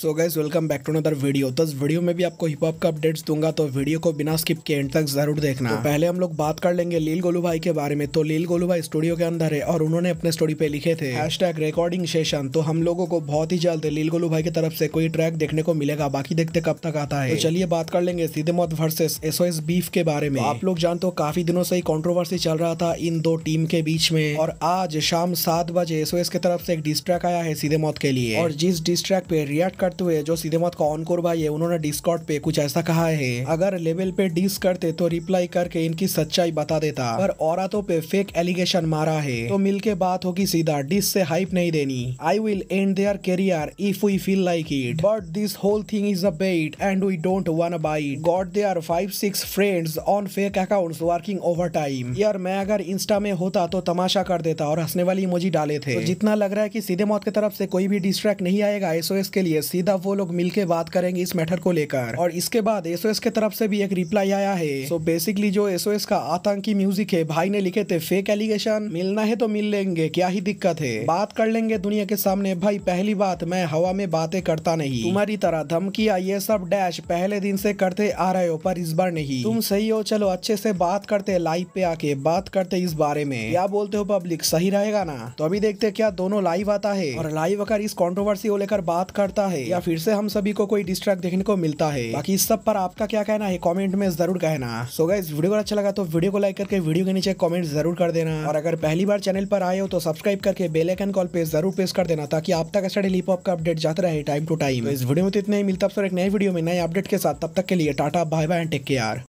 so guys welcome back to another video तो इस video में भी आपको हिप हॉप का अपडेट्स दूंगा तो वीडियो को बिना स्किप के एंड तक जरूर देखना तो पहले हम लोग बात कर लेंगे लील गोलू भाई के बारे में तो लील गोलू भाई स्टूडियो के अंदर है और उन्होंने अपने स्टोरी पे लिखे थे हैशटैग रिकॉर्डिंग सेशन तो हम लोगों को बहुत ही जल्द लील गोलू भाई की तरफ से कोई ट्रैक देखने को मिलेगा बाकी देखते कब तक आता है तो चलिए बात कर लेंगे सीधे मौत वर्सेस एसओ बीफ के बारे में आप लोग जानते हो काफी दिनों से ही कॉन्ट्रोवर्सी चल रहा था इन दो टीम के बीच में और आज शाम सात बजे एसओ की तरफ से एक डिस्ट्रैक आया है सीधे मौत के लिए और जिस डिस्ट्रैक पे रिएक्ट कर करते हुए जो सीधे मत का ऑनकोर भाई है उन्होंने डिस्कॉर्ड पे कुछ ऐसा कहा है अगर लेवल पे डिस करते तो रिप्लाई करके इनकी सच्चाई बता देता पर औरतों पे फेक एलिगेशन मारा है तो मिलके बात होगी सीधा डिस से हाइप नहीं देनी I will and their career if we feel like it but this whole thing is a bet and we don't one by got they are five six friends on fake account working overtime यार मैं अगर Insta में होता तो तमाशा कर देता और हंसने वाली मुझे डाले थे तो जितना लग रहा है की सीधे मौत की तरफ से कोई भी डिस्ट्रैक्ट नहीं आएगा एसओएस के लिए सीधा वो लोग मिलके बात करेंगे इस मैटर को लेकर और इसके बाद एसओएस के तरफ से भी एक रिप्लाई आया है सो so बेसिकली जो एसओएस का आतंकी म्यूजिक है भाई ने लिखे थे फेक एलिगेशन मिलना है तो मिल लेंगे क्या ही दिक्कत है बात कर लेंगे दुनिया के सामने भाई पहली बात मैं हवा में बातें करता नहीं तुम्हारी तरह धमकिया ये सब डैश पहले दिन से करते आ रहे हो पर इस बार नहीं तुम सही हो चलो अच्छे से बात करते लाइव पे आके बात करते इस बारे में क्या बोलते हो पब्लिक सही रहेगा ना तो अभी देखते क्या दोनों लाइव आता है और लाइव अगर इस कॉन्ट्रोवर्सी को लेकर बात करता है या फिर से हम सभी को कोई डिस्ट्रैक्ट देखने को मिलता है बाकी इस सब पर आपका क्या कहना है कॉमेंट में जरूर कहना सो गाइस वीडियो को अच्छा लगा तो वीडियो को लाइक करके वीडियो के नीचे कॉमेंट जरूर कर देना और अगर पहली बार चैनल पर आए हो तो सब्सक्राइब करके बेलाइकन कॉल पे जरूर प्रेस कर देना ताकि आप तक स्टडी लिप का अपडेट जाता रहे टाइम टू टाइम इस वीडियो में तो इतना ही मिलता है एक नए वीडियो में नए अपडेट के साथ तब तक के लिए tata bye bye take care